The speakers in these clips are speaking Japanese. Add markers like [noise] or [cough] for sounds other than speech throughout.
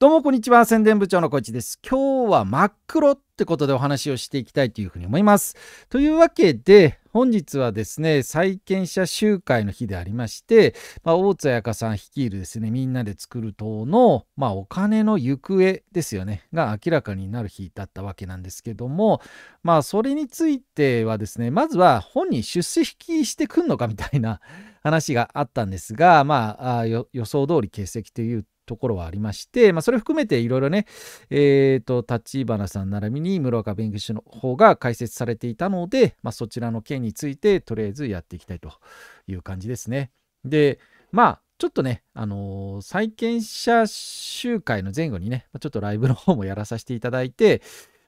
どうもこんにちは宣伝部長のこいちです今日は真っ黒ってことでお話をしていきたいというふうに思いますというわけで本日はですね、債権者集会の日でありまして、まあ、大津彩香さん率いるですね、みんなで作る党の、まあ、お金の行方ですよね、が明らかになる日だったわけなんですけども、まあ、それについてはですね、まずは本人出席してくんのかみたいな話があったんですが、まあ、予想通り欠席というところはありまして、まあ、それ含めていろいろね、えーと、立花さん並びに室岡弁護士の方が解説されていたので、まあ、そちらの件についてとりあえずやっていきたいという感じですね。でまあちょっとね、あのー、債権者集会の前後にね、ちょっとライブの方もやらさせていただいて、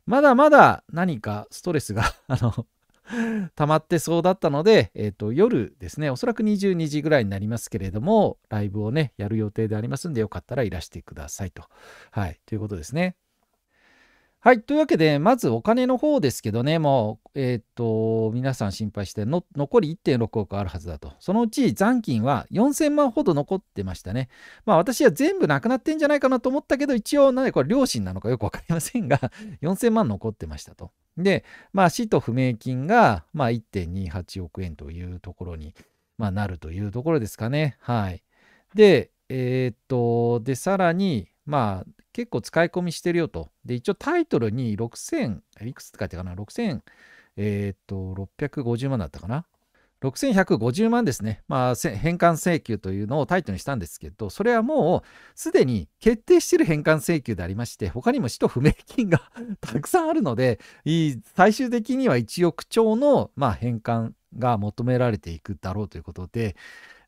まだまだ何かストレスが [laughs] あの、[laughs] 溜まってそうだったので、えー、と夜ですねおそらく22時ぐらいになりますけれどもライブをねやる予定でありますんでよかったらいらしてくださいと。はい、ということですね。はい。というわけで、まずお金の方ですけどね、もう、えっ、ー、と、皆さん心配しての、残り1.6億あるはずだと。そのうち残金は4000万ほど残ってましたね。まあ私は全部なくなってんじゃないかなと思ったけど、一応、なんでこれ両親なのかよくわかりませんが、4000万残ってましたと。で、まあ、死と不明金が、まあ、1.28億円というところに、まあ、なるというところですかね。はい。で、えー、っと、で、さらに、まあ、結構使い込みしてるよと。で、一応タイトルに6000、いくつって書いてかな、6000、えー、っと、650万だったかな。6150万ですね、まあ、返還請求というのをタイトにしたんですけど、それはもうすでに決定している返還請求でありまして、他にも使途不明金が [laughs] たくさんあるので、最終的には1億兆の、まあ、返還が求められていくだろうということで、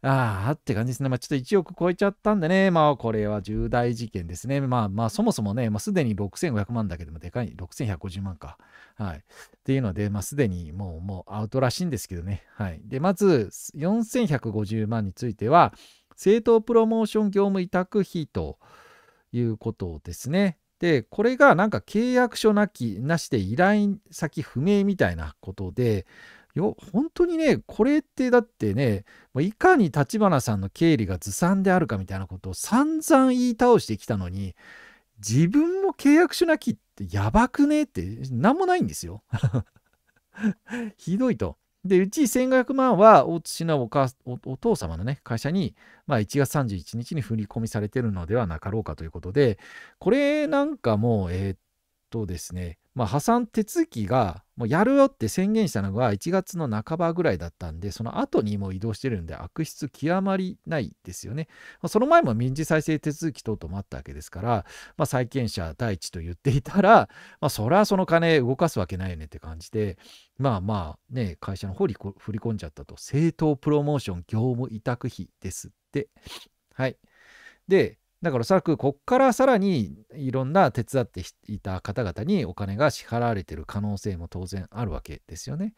ああって感じですね。まあ、ちょっと1億超えちゃったんでね、まあ、これは重大事件ですね。まあ、まあ、そもそもね、まあ、すでに6500万だけでもでかい、6150万か。はい。っていうので、まあ、すでにもう、もうアウトらしいんですけどね。はい。で、まず、4150万については、政党プロモーション業務委託費ということですね。で、これがなんか契約書なき、なしで依頼先不明みたいなことで、よ本当にねこれってだってねいかに立花さんの経理がずさんであるかみたいなことを散々言い倒してきたのに自分も契約書なきってやばくねって何もないんですよ。[laughs] ひどいと。でうち1500万は大津市のお母お父様のね会社に、まあ、1月31日に振り込みされてるのではなかろうかということでこれなんかもえー、っとですねまあ、破産手続きがもうやるよって宣言したのが1月の半ばぐらいだったんで、その後にもう移動してるんで悪質極まりないですよね。まあ、その前も民事再生手続き等々もあったわけですから、まあ、債権者第一と言っていたら、まあ、そりゃその金動かすわけないよねって感じで、まあまあね、会社の方に振り込んじゃったと、政党プロモーション業務委託費ですって。はい。で、だからおそらくこっからさらにいろんな手伝っていた方々にお金が支払われてる可能性も当然あるわけですよね。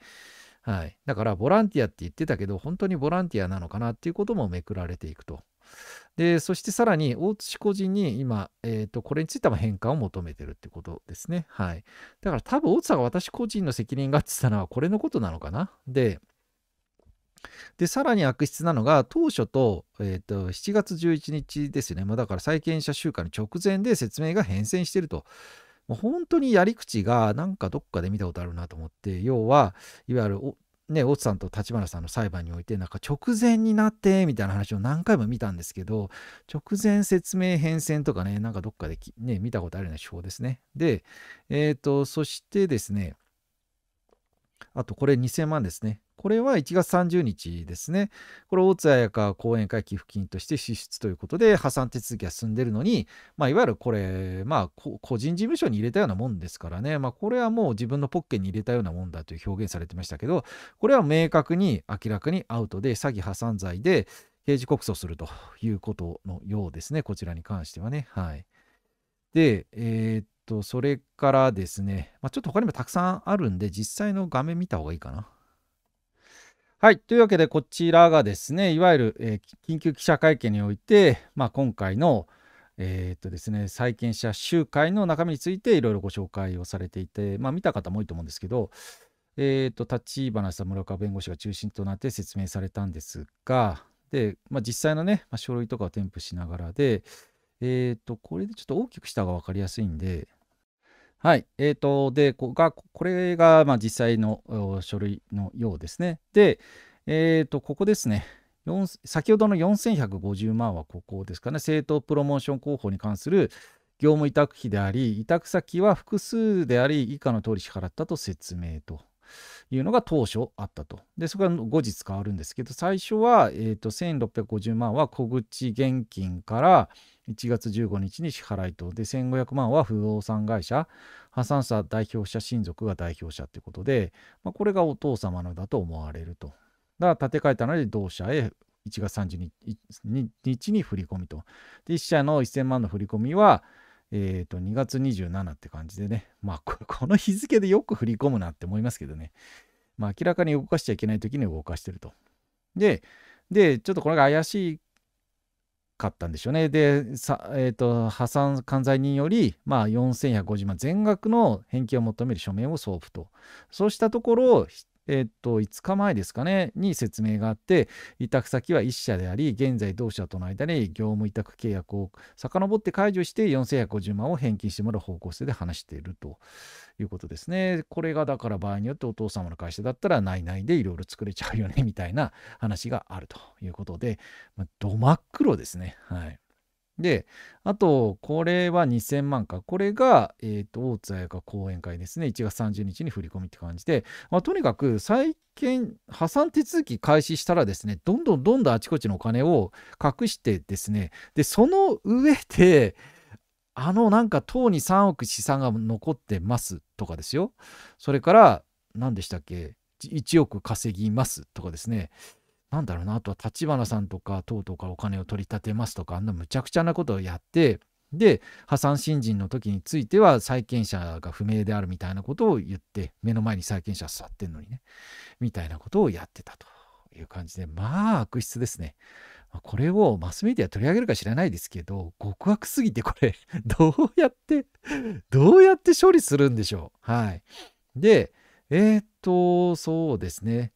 はい。だからボランティアって言ってたけど、本当にボランティアなのかなっていうこともめくられていくと。で、そしてさらに大津個人に今、えっ、ー、と、これについても返還を求めてるってことですね。はい。だから多分大津さんが私個人の責任がって言ったのはこれのことなのかな。で、で、さらに悪質なのが、当初と、えっ、ー、と、7月11日ですよね。まあ、だから債権者集会の直前で説明が変遷してると。もう本当にやり口が、なんかどっかで見たことあるなと思って、要は、いわゆる、ね、大津さんと立花さんの裁判において、なんか直前になって、みたいな話を何回も見たんですけど、直前説明変遷とかね、なんかどっかでね、見たことあるような手法ですね。で、えっ、ー、と、そしてですね、あとこれ2000万ですね。これは1月30日ですね。これ、大津彩香後援会寄付金として支出ということで、破産手続きが進んでるのに、まあ、いわゆるこれ、まあ、個人事務所に入れたようなもんですからね、まあ、これはもう自分のポッケに入れたようなもんだという表現されてましたけど、これは明確に明らかにアウトで、詐欺破産罪で刑事告訴するということのようですね、こちらに関してはね。はい。で、えー、っと、それからですね、まあ、ちょっと他にもたくさんあるんで、実際の画面見た方がいいかな。はい。というわけで、こちらがですね、いわゆる、えー、緊急記者会見において、まあ、今回の、えー、っとですね、債権者集会の中身についていろいろご紹介をされていて、まあ、見た方も多いと思うんですけど、えー、っと、立花さん、村川弁護士が中心となって説明されたんですが、で、まあ、実際のね、まあ、書類とかを添付しながらで、えっ、ー、と、これでちょっと大きくしたが分かりやすいんで、はい。えっ、ー、と、で、こがこれが、まあ、実際の書類のようですね。で、えっ、ー、と、ここですね。先ほどの4150万はここですかね。政党プロモーション広報に関する業務委託費であり、委託先は複数であり、以下の通り支払ったと説明と。いうのが当初あったと。で、そこが後日変わるんですけど、最初は、えーと1650万は小口現金から、1月15日に支払いと。で、1500万は不動産会社、破産者代表者親族が代表者ということで、まあ、これがお父様のだと思われると。だから建て替えたので同社へ1月30日に振り込みと。で、1社の1000万の振り込みは、えっ、ー、と、2月27って感じでね。まあ、[laughs] この日付でよく振り込むなって思いますけどね。まあ、明らかに動かしちゃいけない時に動かしてると。で、で、ちょっとこれが怪しいかったんでしょうね。で、さえーと、破産管財人より、まあ、4150万全額の返金を求める書面を送付と。そうしたところ、えっと、5日前ですかね、に説明があって、委託先は1社であり、現在同社との間に業務委託契約を遡って解除して4150万を返金してもらう方向性で話しているということですね。これがだから場合によってお父様の会社だったら内々でいろいろ作れちゃうよねみたいな話があるということで、まあ、ど真っ黒ですね。はい。で、あと、これは2000万か。これが、えっ、ー、と、大津彩香講演会ですね。1月30日に振り込みって感じで、まあ、とにかく、債権、破産手続き開始したらですね、どんどんどんどんあちこちのお金を隠してですね、で、その上で、あの、なんか、党に3億資産が残ってますとかですよ。それから、何でしたっけ ?1 億稼ぎますとかですね。なんだろうな、あとは立花さんとか、党とかお金を取り立てますとか、あんなむちゃくちゃなことをやって、で、破産新人の時については債権者が不明であるみたいなことを言って、目の前に債権者座ってんのにね、みたいなことをやってたという感じで、まあ悪質ですね。これをマスメディア取り上げるか知らないですけど、極悪すぎてこれ、[laughs] どうやって、どうやって処理するんでしょう。はい。で、えー、っと、そうですね。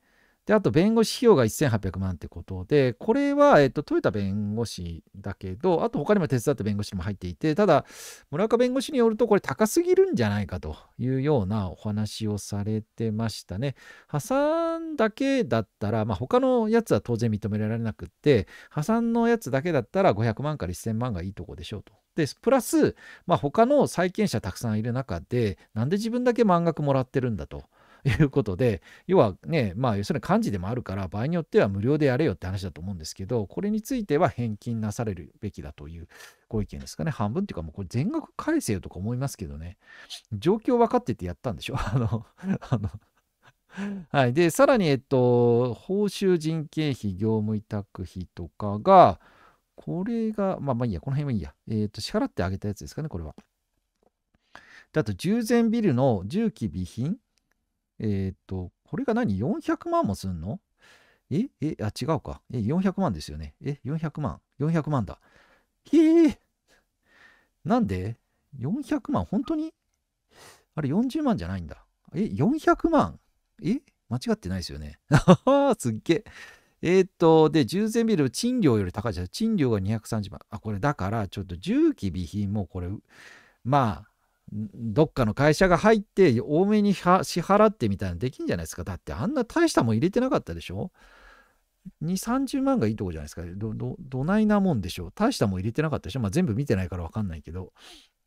で、あと弁護士費用が1800万ってことで、これは、えっと、トヨタ弁護士だけど、あと他にも手伝った弁護士も入っていて、ただ、村岡弁護士によると、これ高すぎるんじゃないかというようなお話をされてましたね。破産だけだったら、まあ、他のやつは当然認められなくって、破産のやつだけだったら500万から1000万がいいとこでしょうと。で、プラス、まあ、他の債権者たくさんいる中で、なんで自分だけ満額もらってるんだと。いうことで、要はね、まあ、要するに漢字でもあるから、場合によっては無料でやれよって話だと思うんですけど、これについては返金なされるべきだというご意見ですかね。半分っていうか、もうこれ全額返せよとか思いますけどね。状況分かっててやったんでしょ [laughs] あの、あのはい。で、さらに、えっと、報酬人件費、業務委託費とかが、これが、まあまあいいや、この辺はいいや。えっ、ー、と、支払ってあげたやつですかね、これは。あと、従前ビルの重機備品えっ、と、これが何 ?400 万もすんのええあ、違うか。え、400万ですよね。え、400万。400万だ。へえ。なんで ?400 万本当にあれ40万じゃないんだ。え、400万え間違ってないですよね。あはすっげえ。えっ、と、で、従前ビル、賃料より高いじゃん。賃料が230万。あ、これだから、ちょっと重機備品もこれ、まあ、どっかの会社が入って多めに支払ってみたいなできんじゃないですかだってあんな大したもん入れてなかったでしょ2 3 0万がいいとこじゃないですかどどどないなもんでしょう大したもん入れてなかったでしょ、まあ、全部見てないからわかんないけど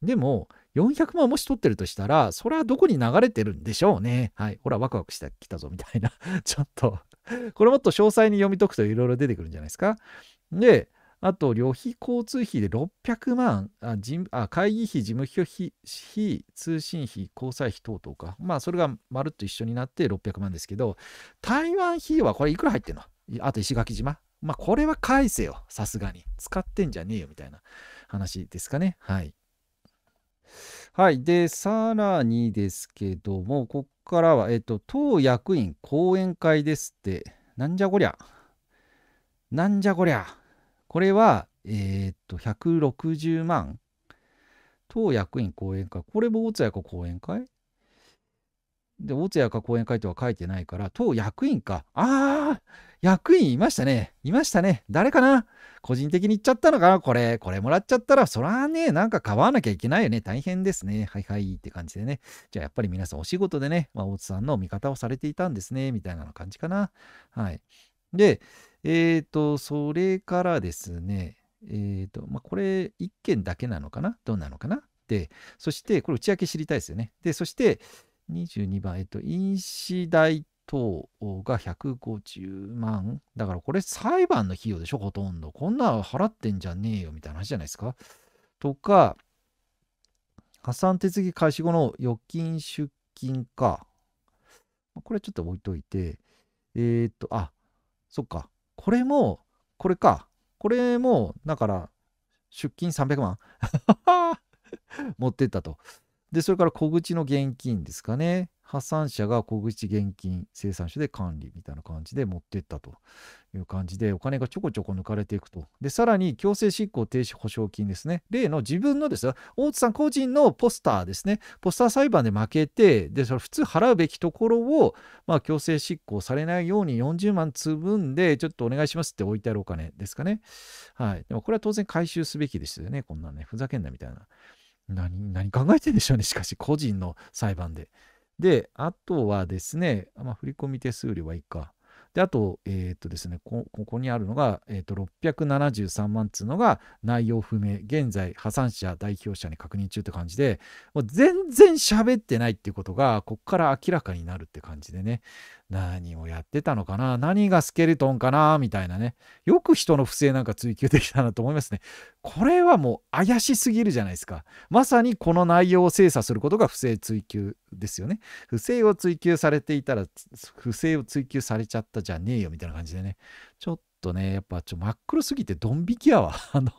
でも400万もし取ってるとしたらそれはどこに流れてるんでしょうねはいほらワクワクしてきたぞみたいな [laughs] ちょっとこれもっと詳細に読み解くといろいろ出てくるんじゃないですかであと、旅費交通費で600万、あ人あ会議費、事務費費、通信費、交際費等々か。まあ、それがまるっと一緒になって600万ですけど、台湾費はこれいくら入ってんのあと石垣島。まあ、これは返せよ、さすがに。使ってんじゃねえよ、みたいな話ですかね。はい。はい。で、さらにですけども、ここからは、えっと、党役員講演会ですって、なんじゃこりゃ。なんじゃこりゃ。これは、えー、っと、160万。党役員講演会。これも大津屋か講演会で、大津屋か講演会とは書いてないから、党役員か。ああ役員いましたね。いましたね。誰かな個人的に言っちゃったのかなこれ、これもらっちゃったら、そらね、なんか買わなきゃいけないよね。大変ですね。はいはいって感じでね。じゃあやっぱり皆さんお仕事でね、まあ、大津さんの味方をされていたんですね。みたいな感じかな。はい。で、えっ、ー、と、それからですね、えっ、ー、と、まあ、これ1件だけなのかなどうなのかなで、そして、これ内訳知りたいですよね。で、そして、22番、えっ、ー、と、印紙代等が150万。だからこれ裁判の費用でしょ、ほとんど。こんな払ってんじゃねえよ、みたいな話じゃないですか。とか、破産手続き開始後の預金出金か。これちょっと置いといて、えっ、ー、と、あ、そっか。これも、これか。これも、だから、出金300万 [laughs] 持ってったと。で、それから小口の現金ですかね。発散者が小口現金生産所で管理みたいな感じで持ってったという感じでお金がちょこちょこ抜かれていくと。で、さらに強制執行停止保証金ですね。例の自分のですよ、大津さん個人のポスターですね。ポスター裁判で負けて、で、それ普通払うべきところを、まあ、強制執行されないように40万積んで、ちょっとお願いしますって置いてあるお金ですかね。はい。でもこれは当然回収すべきですよね。こんなね、ふざけんなみたいな。何、何考えてんでしょうね。しかし、個人の裁判で。で、あとはですね、まあ、振込手数料はいいか。で、あと、えー、っとですね、ここにあるのが、えー、っと、673万っていうのが内容不明、現在、破産者、代表者に確認中って感じで、もう全然喋ってないっていうことが、ここから明らかになるって感じでね。何をやってたのかな何がスケルトンかなみたいなね。よく人の不正なんか追求できたなと思いますね。これはもう怪しすぎるじゃないですか。まさにこの内容を精査することが不正追求ですよね。不正を追求されていたら、不正を追求されちゃったじゃねえよみたいな感じでね。ちょっとね、やっぱちょ真っ黒すぎてドン引きやわ。[laughs] あの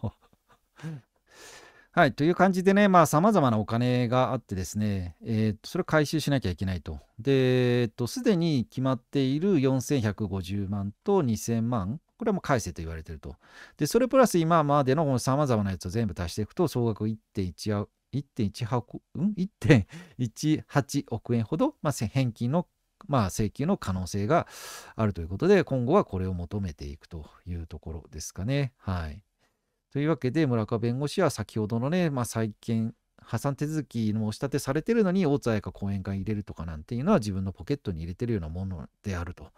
はい、という感じでね、まあ、様々なお金があってですね、えー、とそれを回収しなきゃいけないと。で、えっ、ー、と、すでに決まっている4150万と2000万、これはもう返せと言われていると。で、それプラス今までのこの様々なやつを全部足していくと、総額1.1 1.18億,、うん、億円ほど、まあ、返金の、まあ、請求の可能性があるということで、今後はこれを求めていくというところですかね。はい。というわけで、村川弁護士は先ほどのね、まあ、債権、破産手続きの申し立てされてるのに、大津彩香後援会入れるとかなんていうのは自分のポケットに入れてるようなものであると。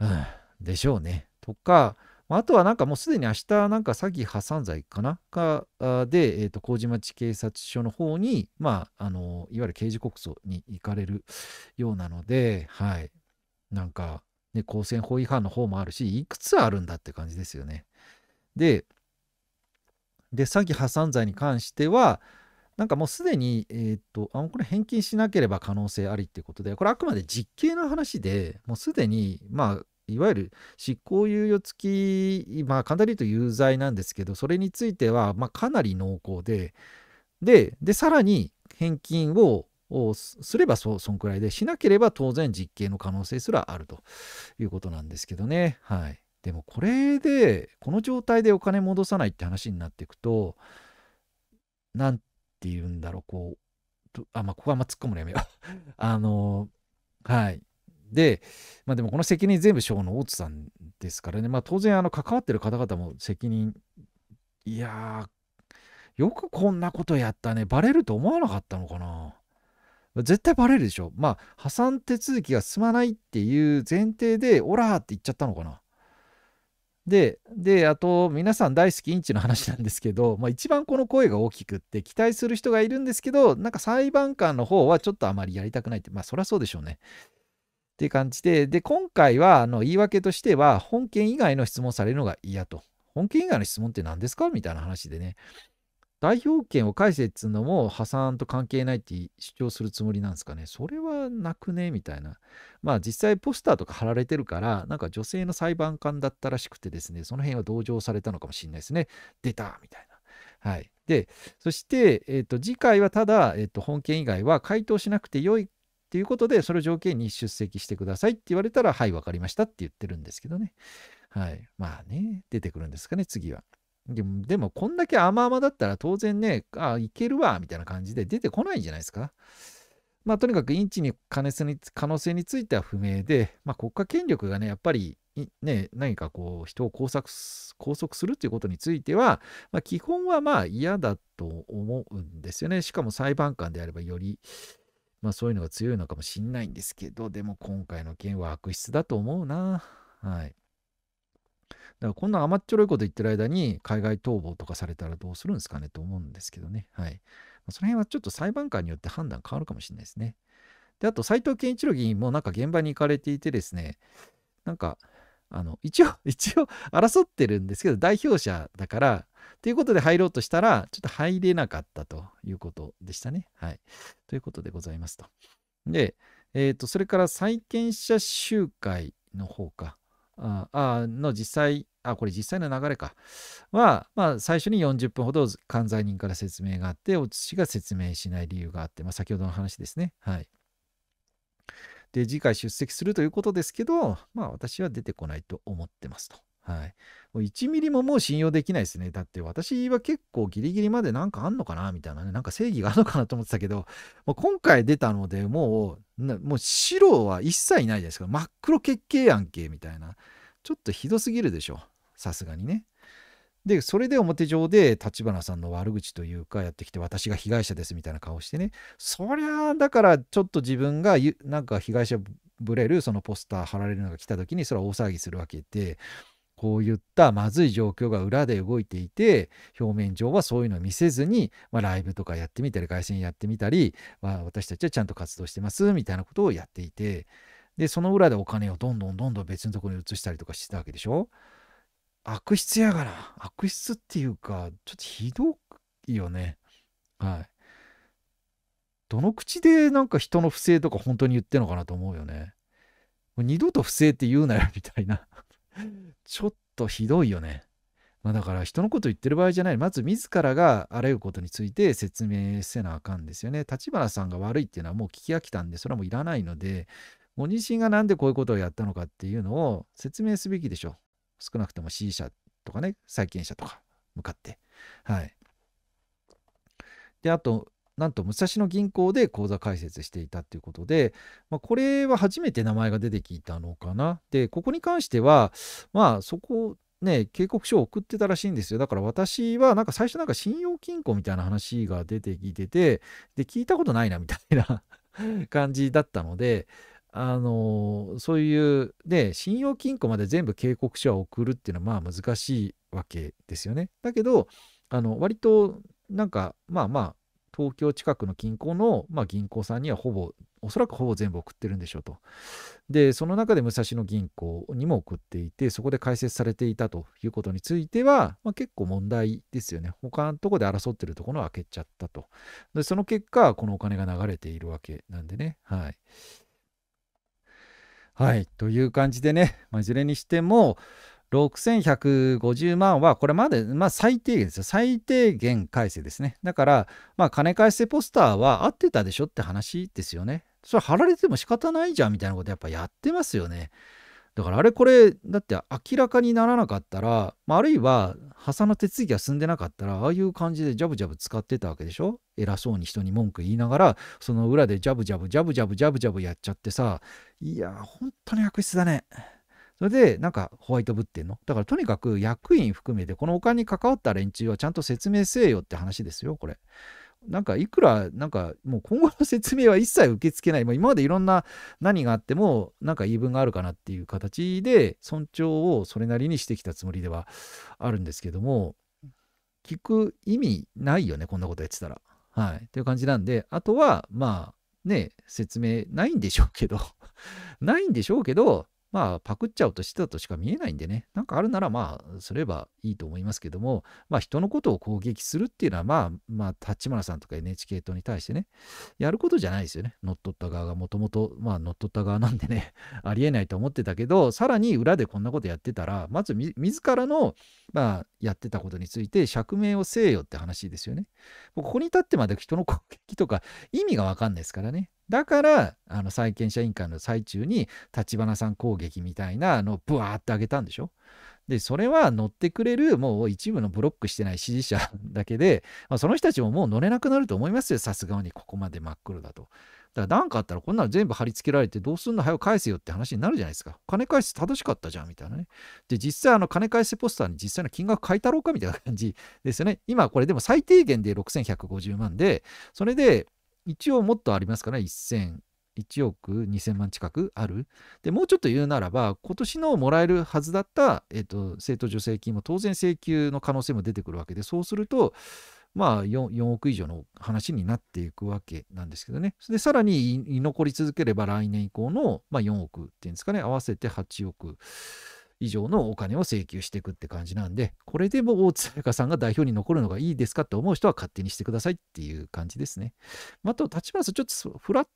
うん、でしょうね。とか、あとはなんかもうすでに明日なんか詐欺破産罪かなかで、えー、と麹町警察署の方に、まあ、あのいわゆる刑事告訴に行かれるようなので、はい、なんか、ね、公選法違反の方もあるしいくつあるんだって感じですよね。で、で詐欺破産罪に関してはなんかもうすでに、えー、っとあこれ返金しなければ可能性ありっていうことでこれあくまで実刑の話でもうすでにまあいわゆる執行猶予付き、まあ、簡単に言うと有罪なんですけどそれについては、まあ、かなり濃厚でででさらに返金をすればそそんくらいでしなければ当然実刑の可能性すらあるということなんですけどね。はいでもこれでこの状態でお金戻さないって話になっていくと何て言うんだろうこうあまあここはあんま突っ込むのやめよう [laughs] あのはいでまあでもこの責任全部省の大津さんですからねまあ当然あの関わってる方々も責任いやよくこんなことやったねバレると思わなかったのかな絶対バレるでしょまあ破産手続きが進まないっていう前提でオラーって言っちゃったのかなで、で、あと、皆さん大好きインチの話なんですけど、まあ、一番この声が大きくって、期待する人がいるんですけど、なんか裁判官の方はちょっとあまりやりたくないって、まあ、そりゃそうでしょうね。っていう感じで、で、今回は、あの、言い訳としては、本件以外の質問されるのが嫌と。本件以外の質問って何ですかみたいな話でね。代表権を返せっつうのも破産と関係ないって主張するつもりなんですかね。それはなくねみたいな。まあ実際ポスターとか貼られてるから、なんか女性の裁判官だったらしくてですね、その辺は同情されたのかもしれないですね。出たみたいな。はい。で、そして、えっ、ー、と、次回はただ、えっ、ー、と、本件以外は回答しなくてよいっていうことで、それを条件に出席してくださいって言われたら、はい、わかりましたって言ってるんですけどね。はい。まあね、出てくるんですかね、次は。でも、でもこんだけ甘々だったら当然ね、あ、いけるわ、みたいな感じで出てこないんじゃないですか。まあ、とにかくインチに可能性については不明で、まあ、国家権力がね、やっぱり、ね、何かこう、人を拘束拘束するということについては、まあ、基本はまあ嫌だと思うんですよね。しかも裁判官であればより、まあ、そういうのが強いのかもしれないんですけど、でも今回の件は悪質だと思うな。はい。だからこんな甘っちょろいこと言ってる間に海外逃亡とかされたらどうするんですかねと思うんですけどね。はい。その辺はちょっと裁判官によって判断変わるかもしれないですね。で、あと斎藤健一郎議員もなんか現場に行かれていてですね、なんか、あの、一応、[laughs] 一応争ってるんですけど、代表者だから、ということで入ろうとしたら、ちょっと入れなかったということでしたね。はい。ということでございますと。で、えっ、ー、と、それから債権者集会の方か。ああの実際、あ、これ実際の流れか。は、まあ、最初に40分ほど管財人から説明があって、お司が説明しない理由があって、まあ、先ほどの話ですね。はい。で、次回出席するということですけど、まあ、私は出てこないと思ってますと。はい。もう1ミリももう信用できないですね。だって私は結構ギリギリまでなんかあんのかなみたいなね。なんか正義があるのかなと思ってたけど、もう今回出たのでもう、もう白は一切ないですから、真っ黒血形やんけ、みたいな。ちょっとひどすぎるでしょ。さすがにね。で、それで表上で立花さんの悪口というかやってきて私が被害者ですみたいな顔してね。そりゃだからちょっと自分がなんか被害者ぶれるそのポスター貼られるのが来た時にそれは大騒ぎするわけで、こういったまずい状況が裏で動いていて表面上はそういうのを見せずに、まあ、ライブとかやってみたり外線やってみたり、まあ、私たちはちゃんと活動してますみたいなことをやっていてでその裏でお金をどんどんどんどん別のところに移したりとかしてたわけでしょ悪質やがら悪質っていうかちょっとひどいよねはいどの口でなんか人の不正とか本当に言ってんのかなと思うよね二度と不正って言うなよみたいな [laughs] ちょっとひどいよね。まあ、だから人のこと言ってる場合じゃない。まず自らがあらゆることについて説明せなあかんですよね。立花さんが悪いっていうのはもう聞き飽きたんで、それはもういらないので、ご自身が何でこういうことをやったのかっていうのを説明すべきでしょ少なくとも C 社とかね、債権者とか向かって。はい。で、あと、なんと武蔵野銀行で口座開設していたということで、まあ、これは初めて名前が出てきたのかな。で、ここに関しては、まあそこ、ね、警告書を送ってたらしいんですよ。だから私は、なんか最初なんか信用金庫みたいな話が出てきてて、で、聞いたことないなみたいな [laughs] 感じだったので、あのそういう、で、信用金庫まで全部警告書を送るっていうのは、まあ難しいわけですよね。だけど、あの割となんかまあまあ東京近くの近郊の、まあ、銀行さんにはほぼおそらくほぼ全部送ってるんでしょうとでその中で武蔵野銀行にも送っていてそこで開設されていたということについては、まあ、結構問題ですよね他のとこで争ってるところは開けちゃったとでその結果このお金が流れているわけなんでねはいはいという感じでね、まあ、いずれにしても6150万は、これまで、まあ、最低限ですよ。最低限改正ですね。だから、まあ、金返せポスターは合ってたでしょって話ですよね。それ貼られても仕方ないじゃんみたいなことやっぱやってますよね。だからあれこれ、だって明らかにならなかったら、まあ、あるいは破産の手続きが進んでなかったら、ああいう感じでジャブジャブ使ってたわけでしょ偉そうに人に文句言いながら、その裏でジャブジャブジャブジャブジャブジャブやっちゃってさ、いや、本当に悪質だね。それで、なんかホワイトぶってんのだからとにかく役員含めて、このお金に関わった連中はちゃんと説明せえよって話ですよ、これ。なんかいくら、なんかもう今後の説明は一切受け付けない、もう今までいろんな何があっても、なんか言い分があるかなっていう形で、尊重をそれなりにしてきたつもりではあるんですけども、聞く意味ないよね、こんなことやってたら。はい。という感じなんで、あとは、まあ、ね、説明ないんでしょうけど、[laughs] ないんでしょうけど、まあ、パクっちゃうとしてたとしか見えないんでね、なんかあるならまあ、すればいいと思いますけども、まあ、人のことを攻撃するっていうのは、まあ、まあ、立花さんとか NHK 党に対してね、やることじゃないですよね。乗っ取った側がもともと、まあ、乗っ取った側なんでね、[laughs] ありえないと思ってたけど、さらに裏でこんなことやってたら、まずみ、自らの、まあ、やってたことについて釈明をせえよって話ですよね。ここに立ってまで人の攻撃とか意味がわかんないですからね。だからあの債権者委員会の最中に立花さん攻撃みたいなのをブワーって上げたんでしょでそれは乗ってくれるもう一部のブロックしてない支持者だけで、まあ、その人たちももう乗れなくなると思いますよさすがにここまで真っ黒だと。だから何かあったらこんなの全部貼り付けられてどうすんの早く返せよって話になるじゃないですか。金返す、正しかったじゃんみたいなね。で、実際あの金返せポスターに実際の金額書いたろうかみたいな感じですよね。今これでも最低限で6150万で、それで一応もっとありますから、1000、1億2000万近くある。で、もうちょっと言うならば、今年のもらえるはずだった、えー、と、生徒助成金も当然請求の可能性も出てくるわけで、そうすると、まあ4、4億以上の話になっていくわけなんですけどね。で、さらに居残り続ければ来年以降の、まあ、4億っていうんですかね、合わせて8億。以上のお金を請求していくって感じなんで、これでも大津彩香さんが代表に残るのがいいですかって思う人は勝手にしてくださいっていう感じですね。あと、立花さん、ちょっとふらっ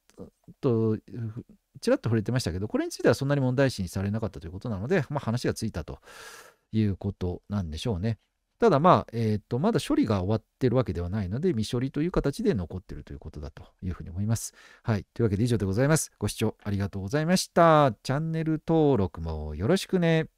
と、ちらっと触れてましたけど、これについてはそんなに問題視にされなかったということなので、まあ、話がついたということなんでしょうね。ただまあ、えっ、ー、と、まだ処理が終わってるわけではないので、未処理という形で残ってるということだというふうに思います。はい。というわけで以上でございます。ご視聴ありがとうございました。チャンネル登録もよろしくね。